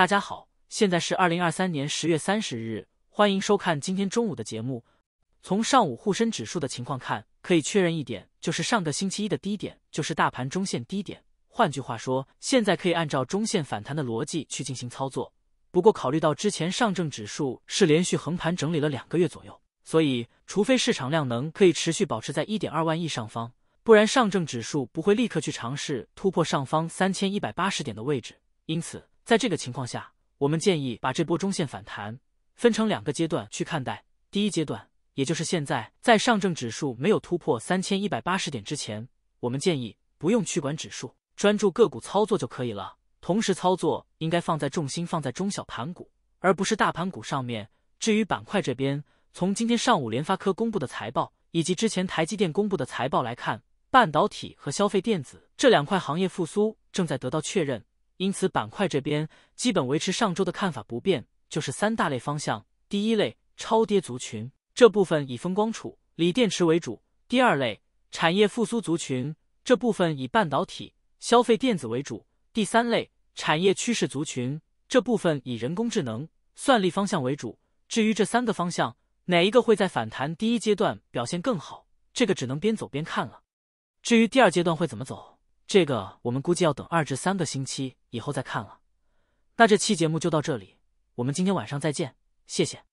大家好，现在是二零二三年十月三十日，欢迎收看今天中午的节目。从上午沪深指数的情况看，可以确认一点，就是上个星期一的低点就是大盘中线低点。换句话说，现在可以按照中线反弹的逻辑去进行操作。不过，考虑到之前上证指数是连续横盘整理了两个月左右，所以除非市场量能可以持续保持在一点二万亿上方，不然上证指数不会立刻去尝试突破上方三千一百八十点的位置。因此。在这个情况下，我们建议把这波中线反弹分成两个阶段去看待。第一阶段，也就是现在，在上证指数没有突破三千一百八十点之前，我们建议不用去管指数，专注个股操作就可以了。同时，操作应该放在重心放在中小盘股，而不是大盘股上面。至于板块这边，从今天上午联发科公布的财报以及之前台积电公布的财报来看，半导体和消费电子这两块行业复苏正在得到确认。因此，板块这边基本维持上周的看法不变，就是三大类方向：第一类超跌族群这部分以风光储、锂电池为主；第二类产业复苏族群这部分以半导体、消费电子为主；第三类产业趋势族群这部分以人工智能、算力方向为主。至于这三个方向哪一个会在反弹第一阶段表现更好，这个只能边走边看了。至于第二阶段会怎么走，这个我们估计要等二至三个星期。以后再看了，那这期节目就到这里，我们今天晚上再见，谢谢。